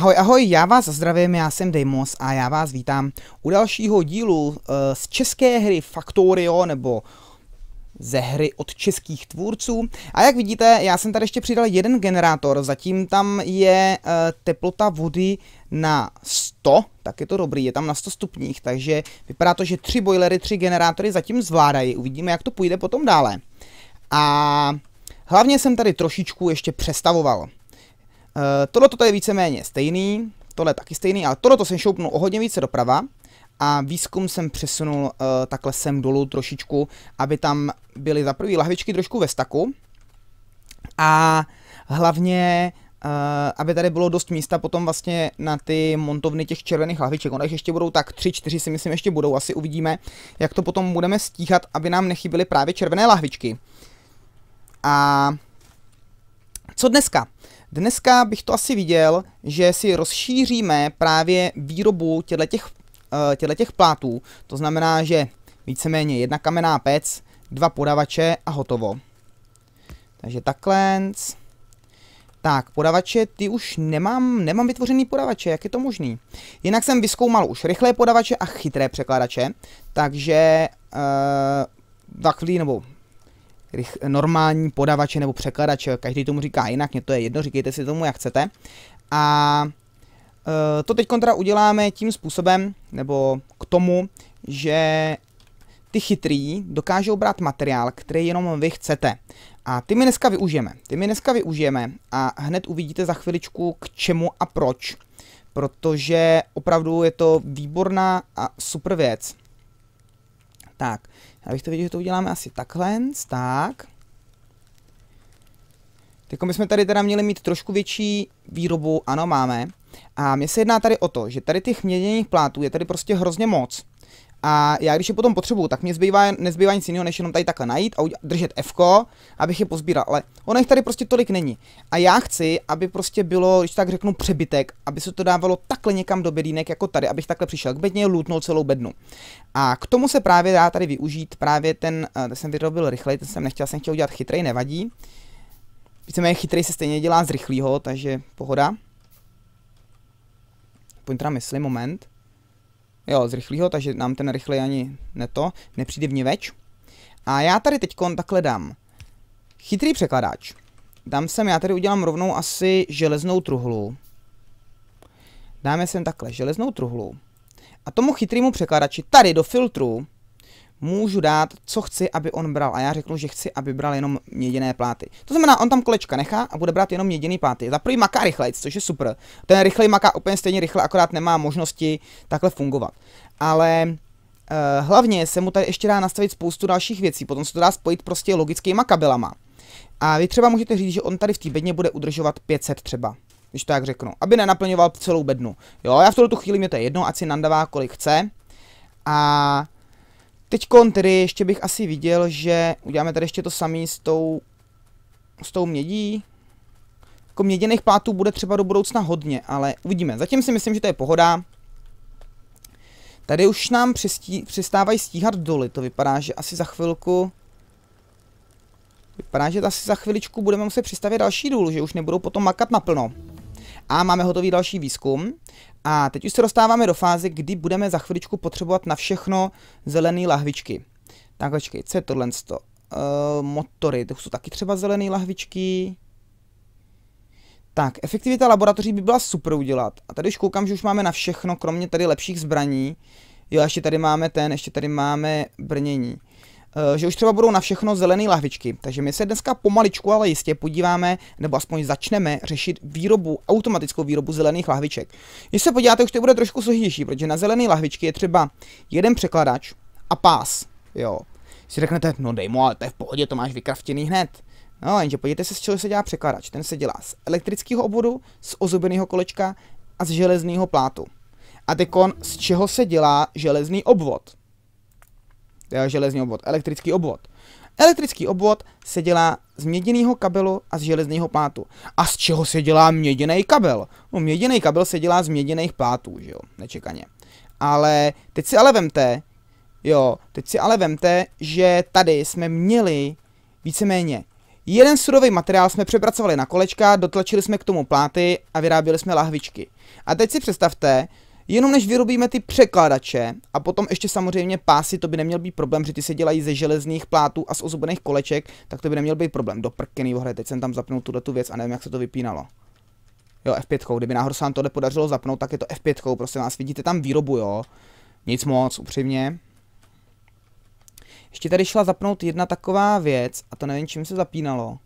Ahoj, ahoj, já vás zdravím, já jsem Deimos a já vás vítám u dalšího dílu eh, z české hry Factorio nebo ze hry od českých tvůrců. A jak vidíte, já jsem tady ještě přidal jeden generátor, zatím tam je eh, teplota vody na 100, tak je to dobrý, je tam na 100 stupních, takže vypadá to, že tři boilery, tři generátory zatím zvládají, uvidíme, jak to půjde potom dále. A hlavně jsem tady trošičku ještě přestavoval. Uh, tohle to je víceméně stejný, tohle je taky stejný, ale tohle to jsem šoupnul o hodně více doprava a výzkum jsem přesunul uh, takhle sem dolů trošičku, aby tam byly za prvý lahvičky trošku ve staku a hlavně Uh, aby tady bylo dost místa potom vlastně na ty montovny těch červených lahviček. Ono ještě budou tak tři čtyři, si myslím ještě budou, asi uvidíme, jak to potom budeme stíhat, aby nám nechyběly právě červené lahvičky. A co dneska? Dneska bych to asi viděl, že si rozšíříme právě výrobu těchto těch eh, plátů. To znamená, že víceméně jedna kamenná pec, dva podavače a hotovo. Takže takhle. Tak, podavače, ty už nemám, nemám vytvořený podavače, jak je to možný? Jinak jsem vyskoumal už rychlé podavače a chytré překladače, takže uh, za chvíli, nebo normální podavače nebo překladače, eh, každý tomu říká jinak, mě to je jedno, říkejte si tomu, jak chcete. A eh, to teď kontra uděláme tím způsobem, nebo k tomu, že ty chytrý dokážou brát materiál, který jenom vy chcete. A ty mi dneska využijeme. Ty mi dneska využijeme a hned uvidíte za chviličku k čemu a proč. Protože opravdu je to výborná a super věc. Tak, já bych to viděl, že to uděláme asi takhle, tak. Teď jako jsme tady teda měli mít trošku větší výrobu, ano máme. A mně se jedná tady o to, že tady těch měděných plátů je tady prostě hrozně moc. A já když je potom potřebuju, tak mě zbývá, nezbývá nic jiného, než jenom tady takhle najít a držet F, abych je pozbíral. Ale ono jich tady prostě tolik není. A já chci, aby prostě bylo, když tak řeknu, přebytek, aby se to dávalo takhle někam do bedínek, jako tady, abych takhle přišel k bedně, lutnul celou bednu. A k tomu se právě dá tady využít právě ten, eh, ten jsem vyrobil rychleji, ten jsem nechtěl, jsem chtěl udělat chytrej, nevadí. Víceméně chytrej se stejně dělá z rychlého, takže pohoda. teda myslím, moment. Jo, z rychlého, takže nám ten rychlý ani neto, nepřijde v več. A já tady teď takhle dám chytrý překladač. Dám sem, já tady udělám rovnou asi železnou truhlu. Dáme sem takhle železnou truhlu. A tomu chytrému překladači tady do filtru můžu dát, co chci, aby on bral. A já řeknu, že chci, aby bral jenom měděné pláty. To znamená, on tam kolečka nechá a bude brát jenom měděné pláty. Za prvý maká rychlejc, což je super. Ten rychlej maká úplně stejně rychle, akorát nemá možnosti takhle fungovat. Ale Uh, hlavně se mu tady ještě dá nastavit spoustu dalších věcí, potom se to dá spojit prostě logickýma kabelama. A vy třeba můžete říct, že on tady v té bedně bude udržovat 500 třeba, když to tak řeknu, aby nenaplňoval celou bednu. Jo, já v tuto chvíli mě to je jedno, ať si nandavá kolik chce. A Teď tedy ještě bych asi viděl, že uděláme tady ještě to samé s tou, s tou mědí. Jako měděných plátů bude třeba do budoucna hodně, ale uvidíme. Zatím si myslím, že to je pohoda. Tady už nám přistí, přistávají stíhat doly, to vypadá, že asi za chvilku... Vypadá, že asi za chviličku budeme muset přistavit další důl, že už nebudou potom makat naplno. A máme hotový další výzkum. A teď už se dostáváme do fáze, kdy budeme za chviličku potřebovat na všechno zelené lahvičky. Tak počkej, co je tohle? Uh, motory, to jsou taky třeba zelené lahvičky. Tak, efektivita laboratoří by byla super udělat. A tady už koukám, že už máme na všechno, kromě tady lepších zbraní. Jo, ještě tady máme ten, ještě tady máme brnění. Eh, že už třeba budou na všechno zelené lahvičky. Takže my se dneska pomaličku, ale jistě podíváme, nebo aspoň začneme řešit výrobu, automatickou výrobu zelených lahviček. Když se podíváte, už to bude trošku složitější, protože na zelené lahvičky je třeba jeden překladač a pás. Jo. Si řeknete, no dej mu, ale to je v pohodě, to máš vykraftěný hned. No, jenže podívejte se, z čeho se dělá překladač. Ten se dělá z elektrického obvodu, z ozubeného kolečka a z železného plátu. A teď z čeho se dělá železný obvod? železný obvod, elektrický obvod. Elektrický obvod se dělá z měděného kabelu a z železného plátu. A z čeho se dělá měděný kabel? No, měděný kabel se dělá z měděných plátů, že jo, nečekaně. Ale teď si ale vemte, jo, teď si ale vemte, že tady jsme měli víceméně jeden surový materiál jsme přepracovali na kolečka, dotlačili jsme k tomu pláty a vyráběli jsme lahvičky. A teď si představte, Jenom než vyrobíme ty překladače a potom ještě samozřejmě pásy, to by neměl být problém, že ty se dělají ze železných plátů a z ozubených koleček, tak to by neměl být problém. Do prkený hry, teď jsem tam zapnul tuhle tu věc a nevím, jak se to vypínalo. Jo, F5, kdyby náhodou se nám tohle podařilo zapnout, tak je to F5, prosím vás, vidíte tam výrobu, jo. Nic moc, upřímně. Ještě tady šla zapnout jedna taková věc a to nevím, čím se zapínalo.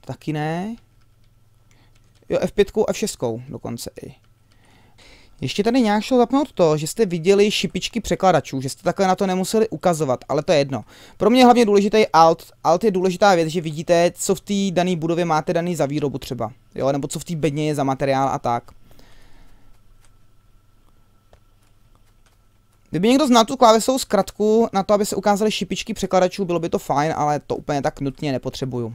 Taky ne. Jo, F5 a F6 dokonce i. Ještě tady nějak šlo zapnout to, že jste viděli šipičky překladačů, že jste takhle na to nemuseli ukazovat, ale to je jedno. Pro mě je hlavně důležitý alt. Alt je důležitá věc, že vidíte, co v té dané budově máte daný za výrobu třeba, jo, nebo co v té bedně je za materiál a tak. Kdyby někdo znal tu klávesovou zkratku na to, aby se ukázaly šipičky překladačů, bylo by to fajn, ale to úplně tak nutně nepotřebuju.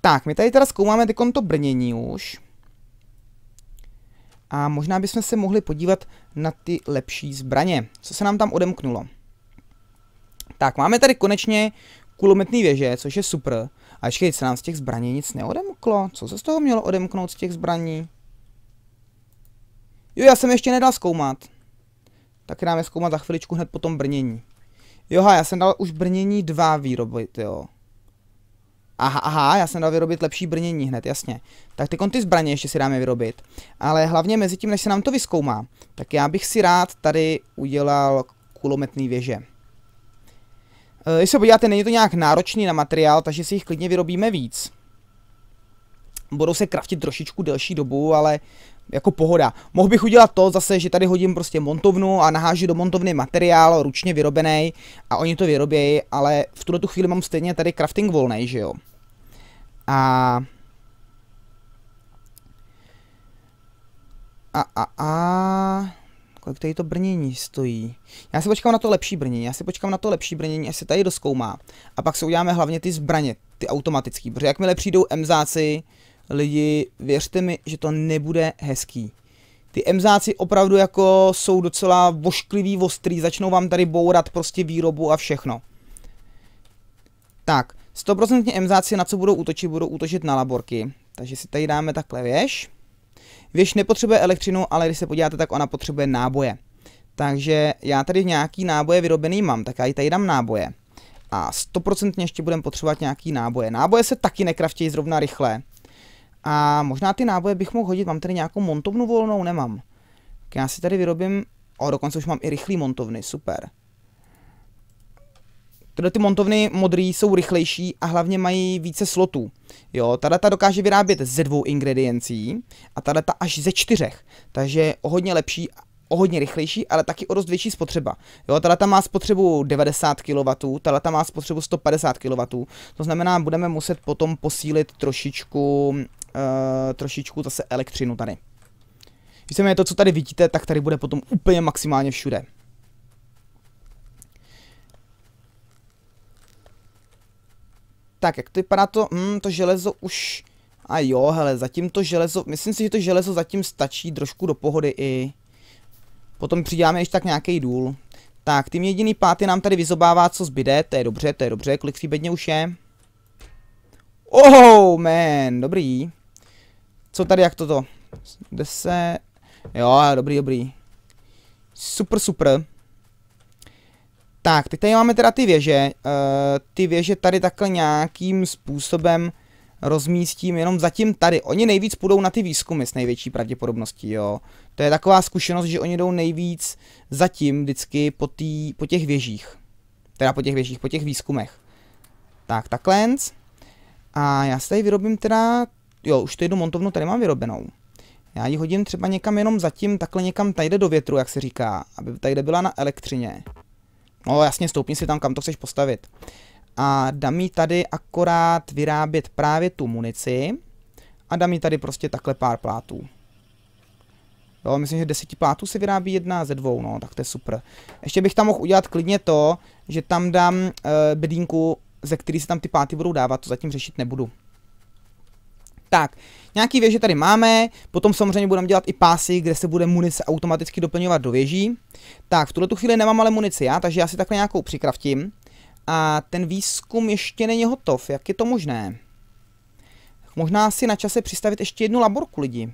Tak, my tady teda zkoumáme teď to brnění už a možná bychom se mohli podívat na ty lepší zbraně. Co se nám tam odemknulo? Tak, máme tady konečně kulometný věže, což je super. A ještě se nám z těch zbraní nic neodemklo. Co se z toho mělo odemknout z těch zbraní? Jo, já jsem ještě nedal zkoumat. Tak dáme zkoumat za chviličku hned po tom brnění. Jo, já jsem dal už brnění dva výroby, jo. Aha, aha, já jsem dal vyrobit lepší brnění hned, jasně. Tak ty konty zbraně ještě si dáme vyrobit. Ale hlavně mezi tím, než se nám to vyskoumá, tak já bych si rád tady udělal kulometný věže. E, když se podíváte, není to nějak náročný na materiál, takže si jich klidně vyrobíme víc. Budou se kraftit trošičku delší dobu, ale jako pohoda. Mohl bych udělat to zase, že tady hodím prostě montovnu a nahážu do montovny materiál ručně vyrobený a oni to vyrobějí, ale v tuto tu chvíli mám stejně tady crafting volný, že jo. A... A, a, a... Kolik tady to brnění stojí? Já si počkám na to lepší brnění, já si počkám na to lepší brnění, až se tady doskoumá. A pak se uděláme hlavně ty zbraně, ty automatický, protože jakmile přijdou emzáci, lidi, věřte mi, že to nebude hezký. Ty emzáci opravdu jako jsou docela vošklivý, ostrý, začnou vám tady bourat prostě výrobu a všechno. Tak, 100% emzáci na co budou útočit, budou útočit na laborky. Takže si tady dáme takhle věž. Věž nepotřebuje elektřinu, ale když se podíváte, tak ona potřebuje náboje. Takže já tady nějaký náboje vyrobený mám, tak já ji tady dám náboje. A 100% ještě budeme potřebovat nějaký náboje. Náboje se taky nekraftějí zrovna rychle. A možná ty náboje bych mohl hodit, mám tady nějakou montovnu volnou, nemám. Tak já si tady vyrobím, o dokonce už mám i rychlý montovny, super. Tyhle ty montovny modrý jsou rychlejší a hlavně mají více slotů. Jo, tady ta dokáže vyrábět ze dvou ingrediencí a tady ta až ze čtyřech. Takže je o hodně lepší, o hodně rychlejší, ale taky o dost větší spotřeba. Jo, tady ta má spotřebu 90 kW, tady ta má spotřebu 150 kW. To znamená, budeme muset potom posílit trošičku uh, trošičku zase elektřinu tady. Víceméně to, co tady vidíte, tak tady bude potom úplně maximálně všude. Tak, jak to vypadá to, hmm, to železo už, a jo, hele, zatím to železo, myslím si, že to železo zatím stačí trošku do pohody i. Potom přidáme ještě tak nějaký důl. Tak, tím jediný páty nám tady vyzobává, co zbyde, to je dobře, to je dobře, kolik v bedně už je. Oh, man, dobrý. Co tady, jak toto? se... Jo, dobrý, dobrý. Super, super. Tak, teď tady máme teda ty věže. E, ty věže tady takhle nějakým způsobem rozmístím jenom zatím tady. Oni nejvíc půjdou na ty výzkumy s největší pravděpodobností, jo. To je taková zkušenost, že oni jdou nejvíc zatím vždycky po, tý, po těch věžích. Teda po těch věžích, po těch výzkumech. Tak, takhle. A já si tady vyrobím teda jo, už tu jednu montovnu tady mám vyrobenou. Já ji hodím třeba někam jenom zatím, takhle někam tajde do větru, jak se říká, aby tajde byla na elektřině. No jasně, stoupni si tam, kam to chceš postavit. A dám jí tady akorát vyrábět právě tu munici a dám jí tady prostě takhle pár plátů. Jo, myslím, že deseti plátů se vyrábí jedna ze dvou, no, tak to je super. Ještě bych tam mohl udělat klidně to, že tam dám e, eh, bedínku, ze který se tam ty pláty budou dávat, to zatím řešit nebudu. Tak, nějaký věže tady máme, potom samozřejmě budeme dělat i pásy, kde se bude munice automaticky doplňovat do věží. Tak, v tuhle tu chvíli nemám ale munici já, takže já si takhle nějakou přikraftím. A ten výzkum ještě není hotov, jak je to možné? možná si na čase přistavit ještě jednu laborku lidi.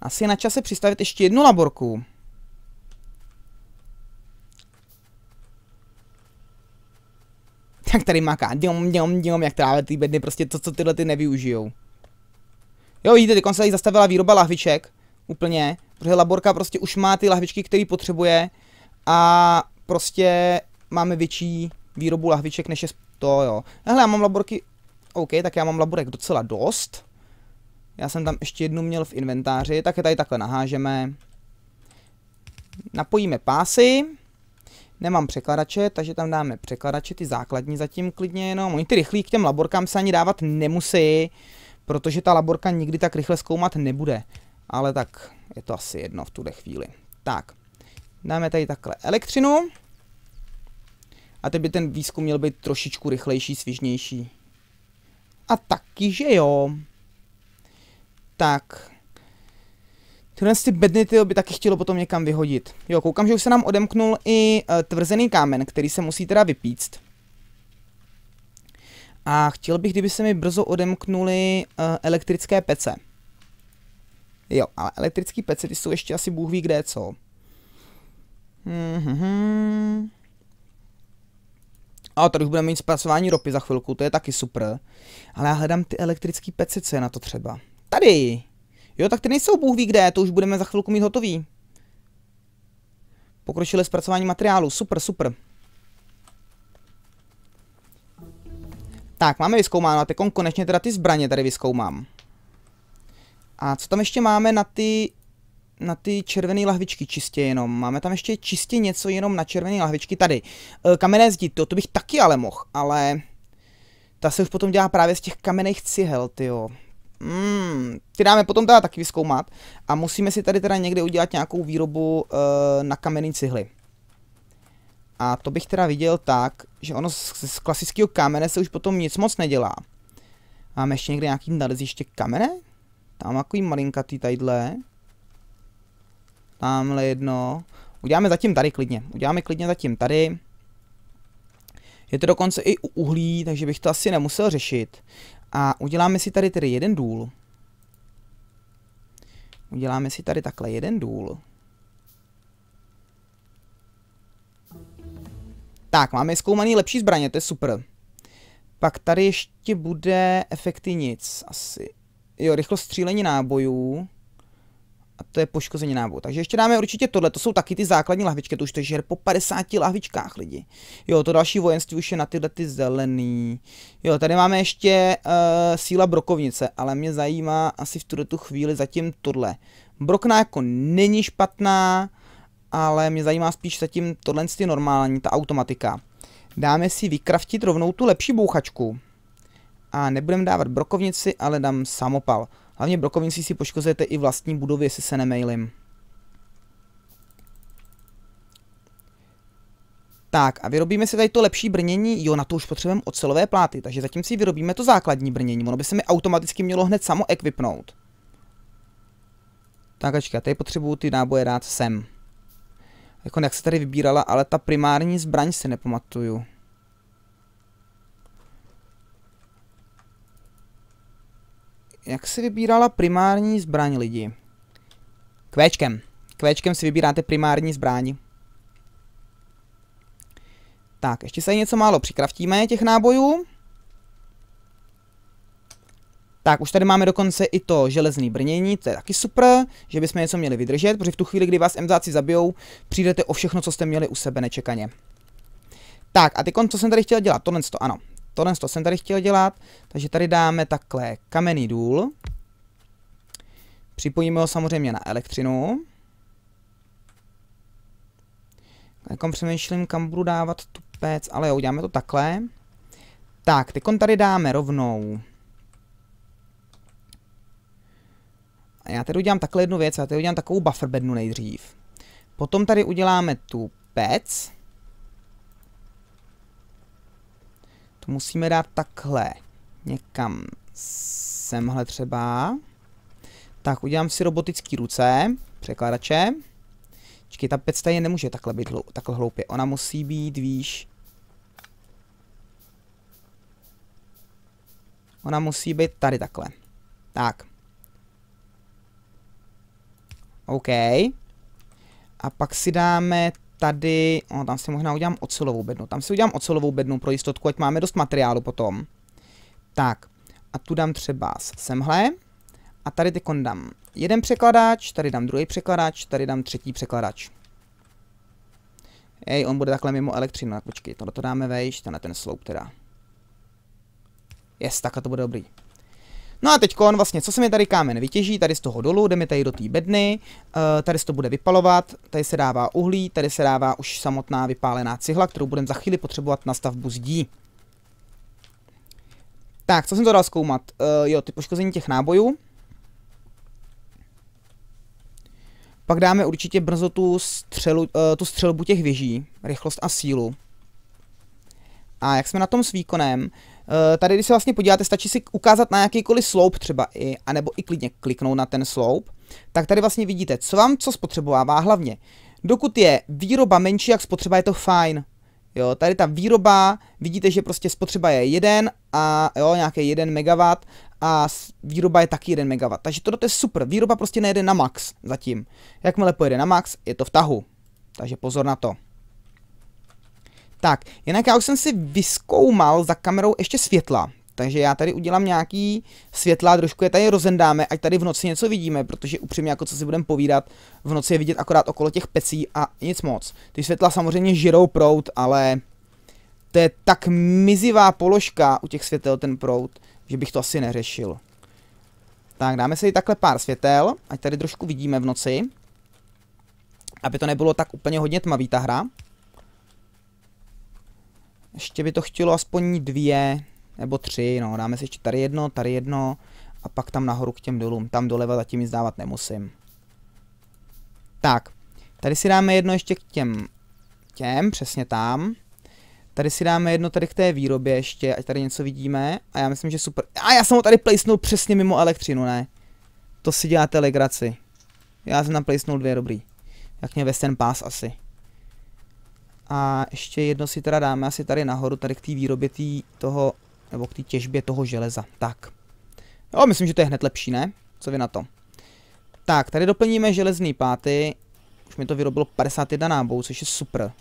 Asi je na čase přistavit ještě jednu laborku. jak tady maká, dňom, dňom, dňom, jak tráve ty bedny, prostě to, co tyhle ty nevyužijou. Jo, vidíte, ty se zastavila výroba lahviček, úplně, protože laborka prostě už má ty lahvičky, které potřebuje a prostě máme větší výrobu lahviček, než je to, jo. Hele, já mám laborky, OK, tak já mám laborek docela dost. Já jsem tam ještě jednu měl v inventáři, tak je tady takhle nahážeme. Napojíme pásy nemám překladače, takže tam dáme překladače, ty základní zatím klidně jenom. Oni ty rychlí k těm laborkám se ani dávat nemusí, protože ta laborka nikdy tak rychle zkoumat nebude. Ale tak je to asi jedno v tuhle chvíli. Tak, dáme tady takhle elektřinu. A teď by ten výzkum měl být trošičku rychlejší, svižnější. A taky, že jo. Tak, Tyhle ty bedny ty by taky chtělo potom někam vyhodit. Jo, koukám, že už se nám odemknul i uh, tvrzený kámen, který se musí teda vypíct. A chtěl bych, kdyby se mi brzo odemknuly uh, elektrické pece. Jo, ale elektrické pece, ty jsou ještě asi bůh ví kde co. Mm-hmm. A tady už budeme mít zpracování ropy za chvilku, to je taky super. Ale já hledám ty elektrické pece, co je na to třeba. Tady! Jo, tak ty nejsou bůh ví kde, to už budeme za chvilku mít hotový. Pokročili zpracování materiálu, super, super. Tak, máme vyskoumáno a teď konečně teda ty zbraně tady vyskoumám. A co tam ještě máme na ty, na ty červené lahvičky čistě jenom? Máme tam ještě čistě něco jenom na červené lahvičky tady. E, eh, kamenné zdi, to, to bych taky ale mohl, ale... Ta se už potom dělá právě z těch kamenných cihel, jo. Mm, ty dáme potom teda taky vyzkoumat a musíme si tady teda někde udělat nějakou výrobu uh, na kamenný cihly. A to bych teda viděl tak, že ono z, z klasického kamene se už potom nic moc nedělá. Máme ještě někde nějaký naleziště kamene? Tam takový malinkatý tadyhle. Tamhle jedno. Uděláme zatím tady klidně. Uděláme klidně zatím tady. Je to dokonce i u uhlí, takže bych to asi nemusel řešit. A uděláme si tady tedy jeden důl. Uděláme si tady takhle jeden důl. Tak, máme zkoumaný lepší zbraně, to je super. Pak tady ještě bude efekty nic, asi. Jo, rychlost střílení nábojů a to je poškození návodu. Takže ještě dáme určitě tohle, to jsou taky ty základní lahvičky, to už to je po 50 lahvičkách lidi. Jo, to další vojenství už je na tyhle ty zelený. Jo, tady máme ještě uh, síla brokovnice, ale mě zajímá asi v tuto tu chvíli zatím tohle. Brokna jako není špatná, ale mě zajímá spíš zatím tohle ty normální, ta automatika. Dáme si vykraftit rovnou tu lepší bouchačku. A nebudeme dávat brokovnici, ale dám samopal. Hlavně brokovnicí si poškozujete i vlastní budovy, jestli se nemailím. Tak a vyrobíme si tady to lepší brnění, jo na to už potřebujeme ocelové pláty, takže zatím si vyrobíme to základní brnění, ono by se mi automaticky mělo hned samo ekvipnout. Tak ačka, tady potřebuju ty náboje dát sem. Jako jak se tady vybírala, ale ta primární zbraň si nepamatuju. jak si vybírala primární zbraň lidi? Kvéčkem. Kvéčkem si vybíráte primární zbraň. Tak, ještě se něco málo přikraftíme těch nábojů. Tak, už tady máme dokonce i to železné brnění, to je taky super, že bychom něco měli vydržet, protože v tu chvíli, kdy vás emzáci zabijou, přijdete o všechno, co jste měli u sebe nečekaně. Tak, a teď, co jsem tady chtěl dělat, tohle to, ano tohle to jsem tady chtěl dělat, takže tady dáme takhle kamenný důl. Připojíme ho samozřejmě na elektřinu. Jakom přemýšlím, kam budu dávat tu pec, ale jo, uděláme to takhle. Tak, teď tady dáme rovnou. A já tady udělám takhle jednu věc, já tady udělám takovou buffer bednu nejdřív. Potom tady uděláme tu pec. To musíme dát takhle. Někam semhle třeba. Tak, udělám si robotický ruce, překladače. Čekaj, ta pec tady nemůže takhle být hlou, takhle hloupě. Ona musí být, víš... Ona musí být tady takhle. Tak. OK. A pak si dáme tady, o, no, tam si možná udělám ocelovou bednu. Tam si udělám ocelovou bednu pro jistotku, ať máme dost materiálu potom. Tak, a tu dám třeba semhle. A tady teď dám jeden překladač, tady dám druhý překladač, tady dám třetí překladač. Ej, on bude takhle mimo elektřinu, tak počkej, tohle to dáme vejš, tenhle ten sloup teda. Jest, tak a to bude dobrý. No a teď vlastně, co se mi tady kámen vytěží, tady z toho dolů, jdeme tady do té bedny, eh, tady se to bude vypalovat, tady se dává uhlí, tady se dává už samotná vypálená cihla, kterou budeme za chvíli potřebovat na stavbu zdí. Tak, co jsem to dal zkoumat? Uh, jo, ty poškození těch nábojů. Pak dáme určitě brzo tu, střelu, uh, tu střelbu těch věží, rychlost a sílu. A jak jsme na tom s výkonem, Eh, tady, když se vlastně podíváte, stačí si ukázat na jakýkoliv sloup třeba i, anebo i klidně kliknout na ten sloup, tak tady vlastně vidíte, co vám co spotřebovává hlavně. Dokud je výroba menší, jak spotřeba, je to fajn. Jo, tady ta výroba, vidíte, že prostě spotřeba je 1 a jo, nějaký 1 MW a výroba je taky 1 MW. Takže toto je super, výroba prostě nejede na max zatím. Jakmile pojede na max, je to v tahu. Takže pozor na to. Tak, jinak já už jsem si vyskoumal za kamerou ještě světla, takže já tady udělám nějaký světla, trošku je tady rozendáme, ať tady v noci něco vidíme, protože upřímně jako co si budeme povídat, v noci je vidět akorát okolo těch pecí a nic moc. Ty světla samozřejmě žirou prout, ale to je tak mizivá položka u těch světel ten prout, že bych to asi neřešil. Tak dáme si takhle pár světel, ať tady trošku vidíme v noci, aby to nebylo tak úplně hodně tmavý ta hra. Ještě by to chtělo aspoň dvě nebo tři, no dáme si ještě tady jedno, tady jedno a pak tam nahoru k těm dolům. Tam doleva zatím nic dávat nemusím. Tak, tady si dáme jedno ještě k těm, těm, přesně tam. Tady si dáme jedno tady k té výrobě ještě, ať tady něco vidíme. A já myslím, že super. A já jsem ho tady placenul přesně mimo elektřinu, ne? To si děláte legraci. Já jsem tam placenul dvě, dobrý. Jak mě ten pás asi. A ještě jedno si teda dáme asi tady nahoru, tady k té výrobě tý, toho, nebo k té těžbě toho železa. Tak. Jo, myslím, že to je hned lepší, ne? Co vy na to? Tak, tady doplníme železný páty. Už mi to vyrobilo 51 nábojů, což je super.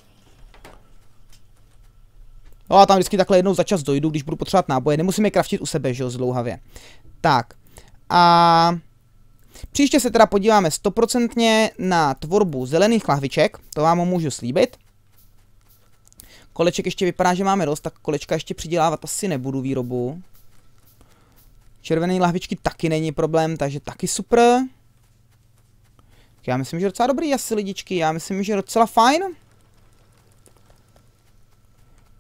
No a tam vždycky takhle jednou za čas dojdu, když budu potřebovat náboje. Nemusím je kraftit u sebe, že jo, zlouhavě. Tak. A příště se teda podíváme stoprocentně na tvorbu zelených lahviček. To vám můžu slíbit. Koleček ještě vypadá, že máme dost, tak kolečka ještě přidělávat asi nebudu výrobu. Červené lahvičky taky není problém, takže taky super. Já myslím, že docela dobrý asi lidičky, já myslím, že docela fajn.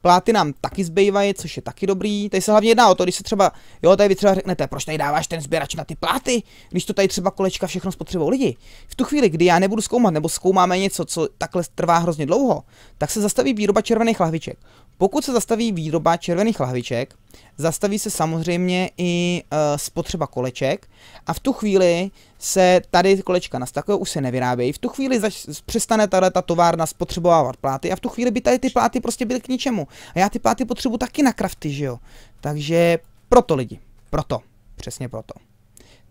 Pláty nám taky zbývají, což je taky dobrý. Tady se hlavně jedná o to, když se třeba, jo, tady vy třeba řeknete, proč tady dáváš ten sběrač na ty pláty, když to tady třeba kolečka všechno spotřebují lidi. V tu chvíli, kdy já nebudu zkoumat nebo zkoumáme něco, co takhle trvá hrozně dlouho, tak se zastaví výroba červených lahviček. Pokud se zastaví výroba červených lahviček, zastaví se samozřejmě i e, spotřeba koleček a v tu chvíli se tady kolečka nastakují, už se nevyrábějí, v tu chvíli zač- přestane tahle ta továrna spotřebovávat pláty a v tu chvíli by tady ty pláty prostě byly k ničemu. A já ty pláty potřebuji taky na krafty, že jo? Takže proto lidi, proto, přesně proto.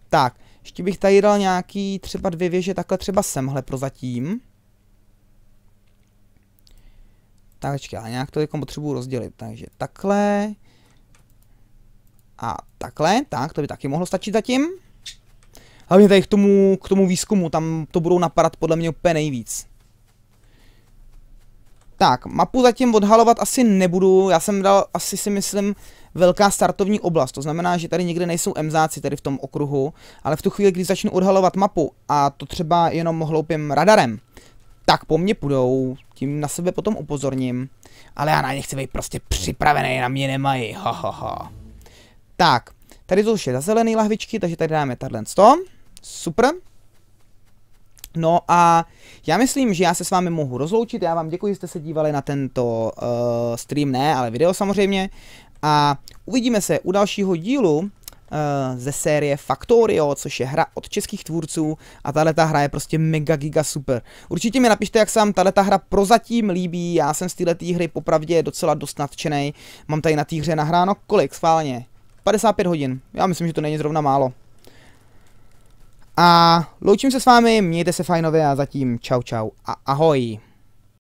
Tak, ještě bych tady dal nějaký třeba dvě věže takhle třeba semhle prozatím. Tak počkej, ale nějak to jako potřebuji rozdělit. Takže takhle a takhle, tak, to by taky mohlo stačit zatím. Hlavně tady k tomu, k tomu výzkumu, tam to budou napadat podle mě úplně nejvíc. Tak, mapu zatím odhalovat asi nebudu, já jsem dal asi si myslím velká startovní oblast, to znamená, že tady někde nejsou emzáci tady v tom okruhu, ale v tu chvíli, když začnu odhalovat mapu a to třeba jenom hloupým radarem, tak po mně půjdou, tím na sebe potom upozorním, ale já na ně chci být prostě připravený, na mě nemají, ha, ha, ha. Tak, tady jsou ještě zelené lahvičky, takže tady dáme tahle 100, super. No a já myslím, že já se s vámi mohu rozloučit, já vám děkuji, že jste se dívali na tento uh, stream, ne, ale video samozřejmě. A uvidíme se u dalšího dílu, Eh, ze série Factorio, což je hra od českých tvůrců a tahle ta hra je prostě mega giga super. Určitě mi napište, jak se vám tahle ta hra prozatím líbí, já jsem z této hry popravdě docela dost nadšený. Mám tady na té hře nahráno kolik, schválně? 55 hodin, já myslím, že to není zrovna málo. A loučím se s vámi, mějte se fajnově a zatím čau čau a ahoj.